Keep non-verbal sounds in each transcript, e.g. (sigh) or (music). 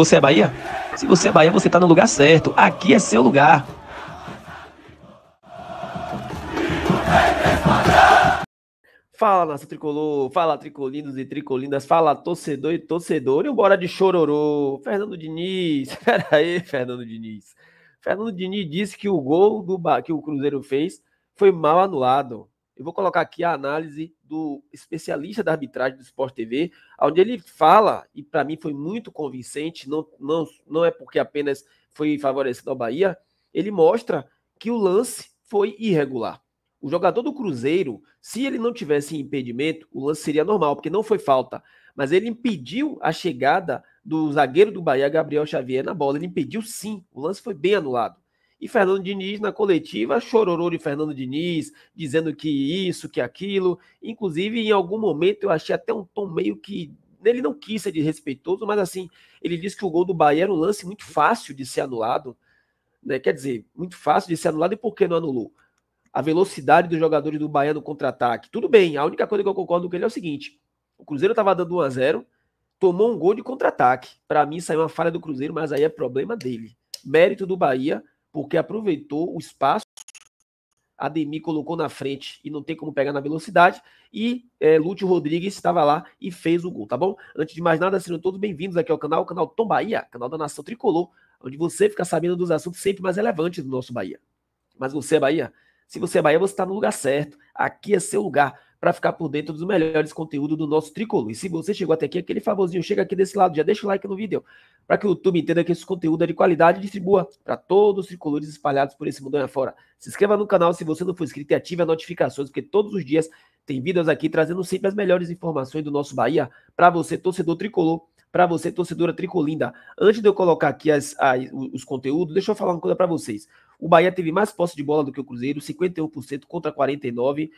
Você é Bahia? Se você é Bahia, você está no lugar certo. Aqui é seu lugar. Fala, nossa tricolor, fala tricolinos e tricolinas, fala torcedor e torcedor, e bora de chororô. Fernando Diniz, espera (laughs) aí, Fernando Diniz. Fernando Diniz disse que o gol do que o Cruzeiro fez foi mal anulado. Eu vou colocar aqui a análise do especialista da arbitragem do Sport TV, onde ele fala, e para mim foi muito convincente, não, não, não é porque apenas foi favorecido ao Bahia, ele mostra que o lance foi irregular. O jogador do Cruzeiro, se ele não tivesse impedimento, o lance seria normal, porque não foi falta. Mas ele impediu a chegada do zagueiro do Bahia, Gabriel Xavier, na bola. Ele impediu sim. O lance foi bem anulado. E Fernando Diniz, na coletiva, chororô de Fernando Diniz, dizendo que isso, que aquilo. Inclusive, em algum momento, eu achei até um tom meio que. Ele não quis ser desrespeitoso, mas assim, ele disse que o gol do Bahia era um lance muito fácil de ser anulado. Né? Quer dizer, muito fácil de ser anulado, e por que não anulou? A velocidade dos jogadores do Bahia no contra-ataque. Tudo bem, a única coisa que eu concordo com ele é o seguinte: o Cruzeiro estava dando 1 a 0 tomou um gol de contra-ataque. Para mim, saiu uma falha do Cruzeiro, mas aí é problema dele. Mérito do Bahia, porque aproveitou o espaço, Ademir colocou na frente e não tem como pegar na velocidade, e é, Lúcio Rodrigues estava lá e fez o gol, tá bom? Antes de mais nada, sejam todos bem-vindos aqui ao canal, o canal Tom Bahia, canal da Nação Tricolor, onde você fica sabendo dos assuntos sempre mais relevantes do nosso Bahia. Mas você é Bahia? Se você é Bahia, você está no lugar certo. Aqui é seu lugar para ficar por dentro dos melhores conteúdos do nosso tricolor. E se você chegou até aqui, aquele favorzinho, chega aqui desse lado, já deixa o like no vídeo, para que o YouTube entenda que esse conteúdo é de qualidade e distribua para todos os tricolores espalhados por esse mundo afora. Se inscreva no canal se você não for inscrito e ative as notificações, porque todos os dias tem vídeos aqui trazendo sempre as melhores informações do nosso Bahia para você, torcedor tricolor para você, torcedora tricolinda. Antes de eu colocar aqui as, as, os conteúdos, deixa eu falar uma coisa para vocês. O Bahia teve mais posse de bola do que o Cruzeiro, 51% contra 49%.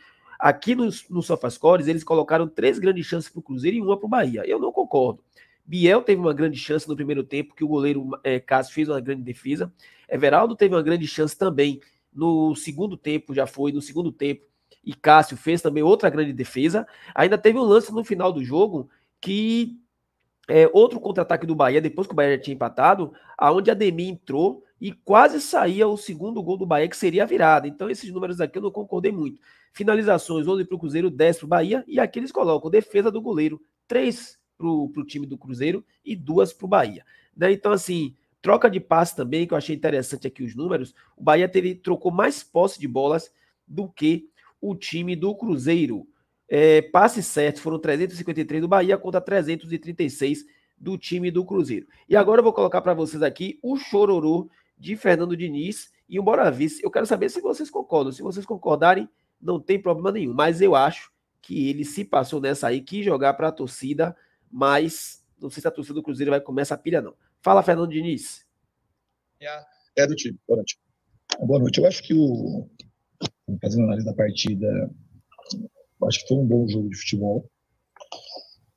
Aqui no, no SofaScores, eles colocaram três grandes chances para o Cruzeiro e uma para o Bahia. Eu não concordo. Biel teve uma grande chance no primeiro tempo, que o goleiro é, Cássio fez uma grande defesa. Everaldo teve uma grande chance também no segundo tempo, já foi no segundo tempo. E Cássio fez também outra grande defesa. Ainda teve um lance no final do jogo que é outro contra-ataque do Bahia, depois que o Bahia já tinha empatado, aonde Ademir entrou e quase saía o segundo gol do Bahia, que seria a virada. Então, esses números aqui eu não concordei muito. Finalizações: 11 para o Cruzeiro, 10 para o Bahia. E aqui eles colocam defesa do goleiro: 3 para o time do Cruzeiro e 2 para o Bahia. Né? Então, assim, troca de passe também, que eu achei interessante aqui os números. O Bahia teve, trocou mais posse de bolas do que o time do Cruzeiro. É, passes certos foram 353 do Bahia contra 336 do time do Cruzeiro. E agora eu vou colocar para vocês aqui o chororô de Fernando Diniz e o Vice. Eu quero saber se vocês concordam. Se vocês concordarem, não tem problema nenhum. Mas eu acho que ele se passou nessa aí, que jogar para a torcida, mas não sei se a torcida do Cruzeiro vai começar a pilha, não. Fala, Fernando Diniz. É, é do time. Boa noite. Boa noite. Eu acho que o. Fazendo análise da partida, acho que foi um bom jogo de futebol.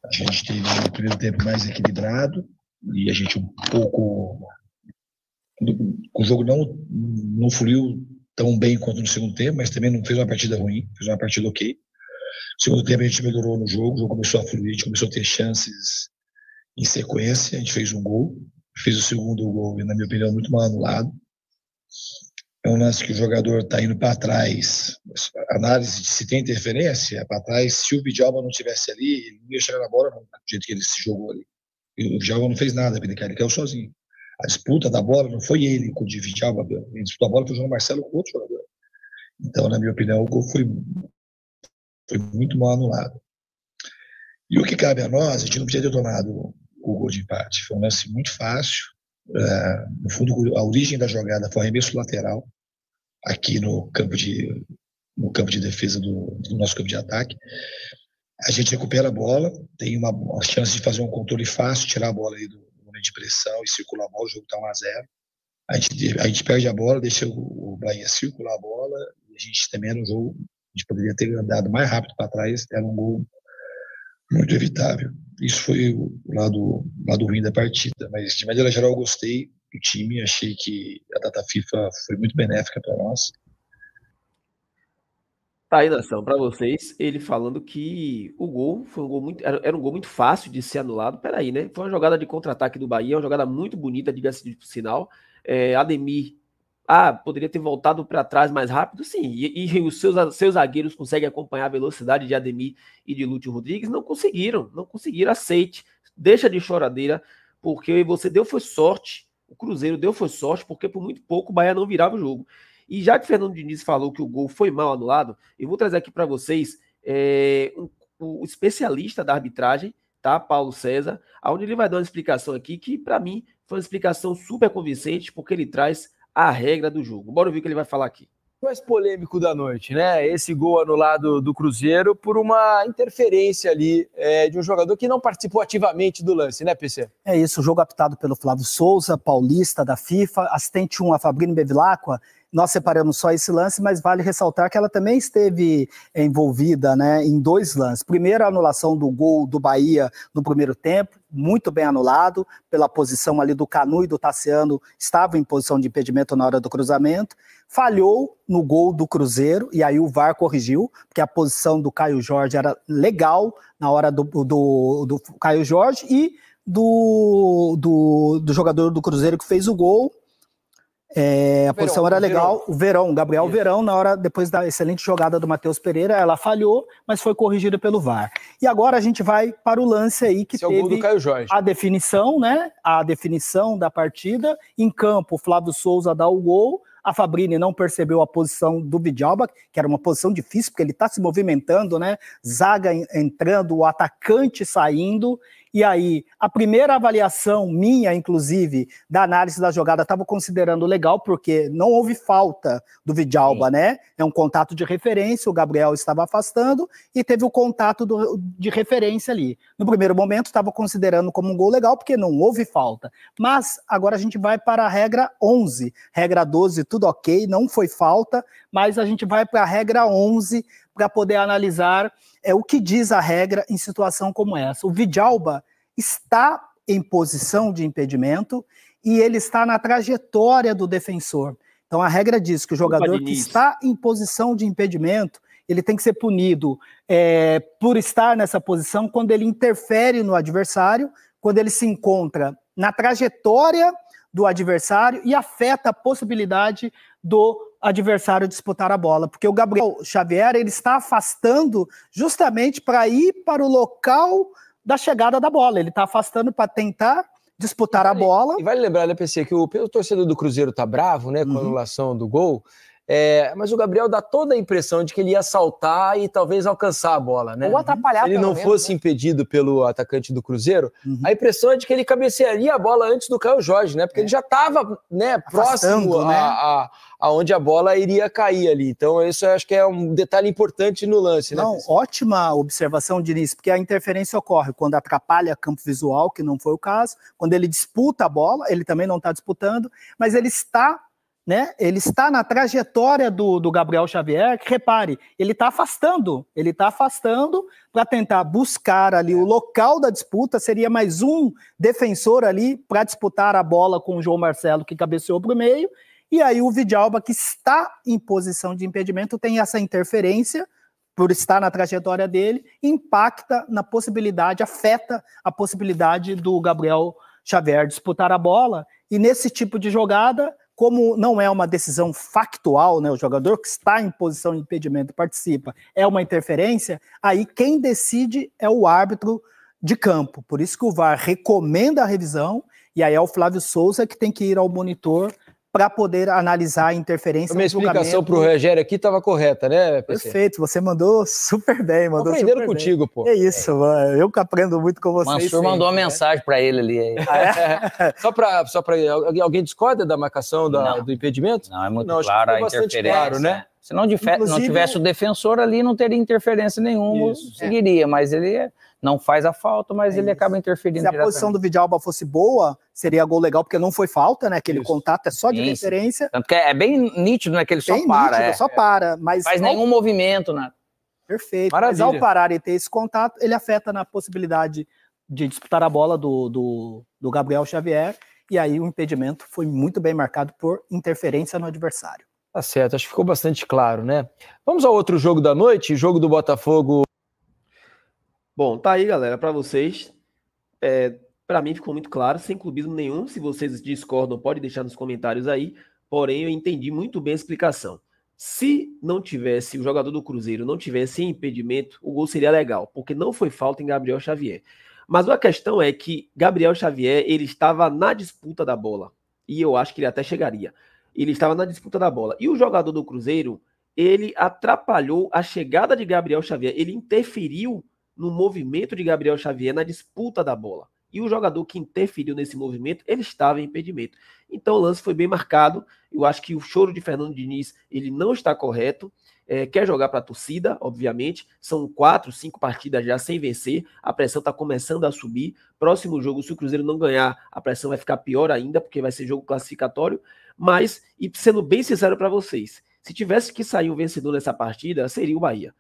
A gente teve um primeiro tempo mais equilibrado e a gente um pouco o jogo não, não fluiu tão bem quanto no segundo tempo, mas também não fez uma partida ruim, fez uma partida ok. No segundo tempo a gente melhorou no jogo, o jogo começou a fluir, a gente começou a ter chances em sequência, a gente fez um gol, fez o segundo gol, na minha opinião, muito mal anulado. É um lance que o jogador está indo para trás. Análise de se tem interferência, para trás, se o Vidalba não estivesse ali, ele não ia chegar na bola, do jeito que ele se jogou ali. E o Vidalba não fez nada, ele caiu sozinho. A disputa da bola não foi ele com o Dividial, a disputa da bola foi o João Marcelo com outro jogador. Então, na minha opinião, o gol foi, foi muito mal anulado. E o que cabe a nós, a gente não podia ter tomado o gol de empate. Foi um lance muito fácil. É, no fundo, a origem da jogada foi o arremesso lateral aqui no campo de, no campo de defesa do, do nosso campo de ataque. A gente recupera a bola, tem uma, uma chance de fazer um controle fácil, tirar a bola aí do, de pressão e circular mal, o jogo está 1 a 0 a gente, a gente perde a bola, deixa o, o Bahia circular a bola, e a gente também era um jogo, a gente poderia ter andado mais rápido para trás, era um gol muito evitável. Isso foi o lado, lado ruim da partida, mas de maneira geral eu gostei do time, achei que a data FIFA foi muito benéfica para nós. Tá aí, nação, para vocês, ele falando que o gol foi um gol muito, era, um gol muito fácil de ser anulado. Peraí, né? Foi uma jogada de contra-ataque do Bahia, uma jogada muito bonita, diga-se de sinal. É, Ademir, ah, poderia ter voltado para trás mais rápido, sim. E, e, os seus, seus zagueiros conseguem acompanhar a velocidade de Ademir e de Lúcio Rodrigues? Não conseguiram, não conseguiram. Aceite, deixa de choradeira, porque você deu foi sorte. O Cruzeiro deu foi sorte, porque por muito pouco o Bahia não virava o jogo. E já que Fernando Diniz falou que o gol foi mal anulado, eu vou trazer aqui para vocês é, um, especialista da arbitragem, tá? Paulo César, onde ele vai dar uma explicação aqui que, para mim, foi uma explicação super convincente, porque ele traz a regra do jogo. Bora ouvir o que ele vai falar aqui. Mais polêmico da noite, né? Esse gol anulado do Cruzeiro por uma interferência ali é, de um jogador que não participou ativamente do lance, né, PC? É isso, o jogo é apitado pelo Flávio Souza, paulista da FIFA, assistente 1 a Fabrino Bevilacqua, nós separamos só esse lance, mas vale ressaltar que ela também esteve envolvida né, em dois lances. Primeiro, a anulação do gol do Bahia no primeiro tempo, muito bem anulado, pela posição ali do Canu e do Tassiano, estava em posição de impedimento na hora do cruzamento. Falhou no gol do Cruzeiro, e aí o VAR corrigiu, porque a posição do Caio Jorge era legal na hora do, do, do Caio Jorge e do, do, do jogador do Cruzeiro que fez o gol é, a Verão, posição era legal. Verão. O Verão, Gabriel Isso. Verão, na hora, depois da excelente jogada do Matheus Pereira, ela falhou, mas foi corrigida pelo VAR. E agora a gente vai para o lance aí que Esse é teve é a definição, né? A definição da partida. Em campo, Flávio Souza dá o gol. A Fabrini não percebeu a posição do Vidalba, que era uma posição difícil, porque ele está se movimentando, né? Zaga entrando, o atacante saindo. E aí, a primeira avaliação minha, inclusive, da análise da jogada, estava considerando legal, porque não houve falta do Vidalba, né? É um contato de referência, o Gabriel estava afastando e teve o contato do, de referência ali. No primeiro momento, estava considerando como um gol legal, porque não houve falta. Mas agora a gente vai para a regra 11. Regra 12, tudo ok, não foi falta, mas a gente vai para a regra 11 para poder analisar é o que diz a regra em situação como essa. O Vidalba está em posição de impedimento e ele está na trajetória do defensor. Então a regra diz que o jogador que está em posição de impedimento ele tem que ser punido é, por estar nessa posição quando ele interfere no adversário, quando ele se encontra na trajetória do adversário e afeta a possibilidade do adversário disputar a bola, porque o Gabriel Xavier ele está afastando justamente para ir para o local da chegada da bola. Ele está afastando para tentar disputar vale, a bola. E vale lembrar, né, PC, que o, o torcedor do Cruzeiro tá bravo, né, com a uhum. anulação do gol. É, mas o Gabriel dá toda a impressão de que ele ia saltar e talvez alcançar a bola, né? Ou atrapalhar Se ele não menos, fosse né? impedido pelo atacante do Cruzeiro, uhum. a impressão é de que ele cabecearia a bola antes do Caio Jorge, né? Porque é. ele já estava né, próximo né? A, a, a, onde a bola iria cair ali. Então, isso eu acho que é um detalhe importante no lance, né? Não, ótima observação, Diniz, porque a interferência ocorre quando atrapalha campo visual, que não foi o caso, quando ele disputa a bola, ele também não está disputando, mas ele está né? Ele está na trajetória do, do Gabriel Xavier. Repare, ele está afastando, ele está afastando para tentar buscar ali o local da disputa. Seria mais um defensor ali para disputar a bola com o João Marcelo que cabeceou para o meio. E aí o Vidalba que está em posição de impedimento tem essa interferência por estar na trajetória dele, impacta na possibilidade, afeta a possibilidade do Gabriel Xavier disputar a bola. E nesse tipo de jogada, como não é uma decisão factual, né, o jogador que está em posição de impedimento participa, é uma interferência, aí quem decide é o árbitro de campo. Por isso que o VAR recomenda a revisão, e aí é o Flávio Souza que tem que ir ao monitor para poder analisar a interferência. Minha explicação para o Rogério aqui estava correta, né, PC? Perfeito, você mandou super bem. Mandou Aprenderam super contigo, bem. pô. É isso, é. Mano, eu que aprendo muito com você. O senhor mandou uma né? mensagem para ele ali. Ah, é? (laughs) só para só alguém discorda da marcação da, do impedimento? Não, é muito Não, claro a interferência. Claro, né? né? Se não, não, tivesse o defensor ali, não teria interferência nenhuma, isso, é. seguiria, é. mas ele é, não faz a falta, mas é ele isso. acaba interferindo. Se a posição do Vidalba fosse boa, seria gol legal, porque não foi falta, né? Aquele isso. contato é só de referência. Tanto que é, é, bem nítido, né? Que ele bem só para. Nítido, é. só para, mas. Faz não... nenhum movimento, nada. Né? Perfeito. Maravilha. Mas ao parar e ter esse contato, ele afeta na possibilidade de disputar a bola do, do, do Gabriel Xavier. E aí o impedimento foi muito bem marcado por interferência no adversário. Tá certo, acho que ficou bastante claro, né? Vamos ao outro jogo da noite, jogo do Botafogo. Bom, tá aí, galera, para vocês. É, para mim ficou muito claro, sem clubismo nenhum. Se vocês discordam, pode deixar nos comentários aí. Porém, eu entendi muito bem a explicação. Se não tivesse, o jogador do Cruzeiro não tivesse impedimento, o gol seria legal, porque não foi falta em Gabriel Xavier. Mas a questão é que Gabriel Xavier, ele estava na disputa da bola. E eu acho que ele até chegaria. Ele estava na disputa da bola. E o jogador do Cruzeiro, ele atrapalhou a chegada de Gabriel Xavier. Ele interferiu no movimento de Gabriel Xavier na disputa da bola. E o jogador que interferiu nesse movimento, ele estava em impedimento. Então o lance foi bem marcado. Eu acho que o choro de Fernando Diniz, ele não está correto. É, quer jogar para a torcida, obviamente. São quatro, cinco partidas já sem vencer. A pressão está começando a subir. Próximo jogo, se o Cruzeiro não ganhar, a pressão vai ficar pior ainda, porque vai ser jogo classificatório. Mas, e sendo bem sincero para vocês, se tivesse que sair o um vencedor nessa partida, seria o Bahia.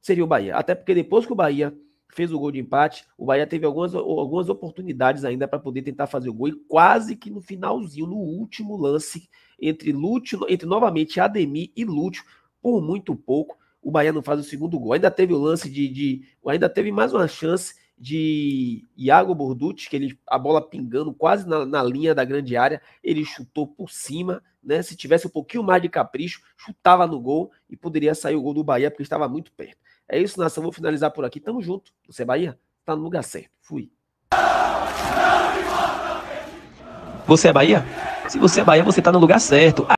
Seria o Bahia. Até porque depois que o Bahia fez o gol de empate, o Bahia teve algumas, algumas oportunidades ainda para poder tentar fazer o gol e quase que no finalzinho, no último lance, entre Lúcio, entre novamente Ademir e Lúcio, por muito pouco, o Bahia não faz o segundo gol. Ainda teve o lance de, de ainda teve mais uma chance de Iago Borducci, que ele, a bola pingando quase na, na, linha da grande área, ele chutou por cima, né? Se tivesse um pouquinho mais de capricho, chutava no gol e poderia sair o gol do Bahia, porque estava muito perto. É isso, nação. Vou finalizar por aqui. Tamo junto. Você, é Bahia, tá no lugar certo. Fui. Você é Bahia? Se você é Bahia, você tá no lugar certo.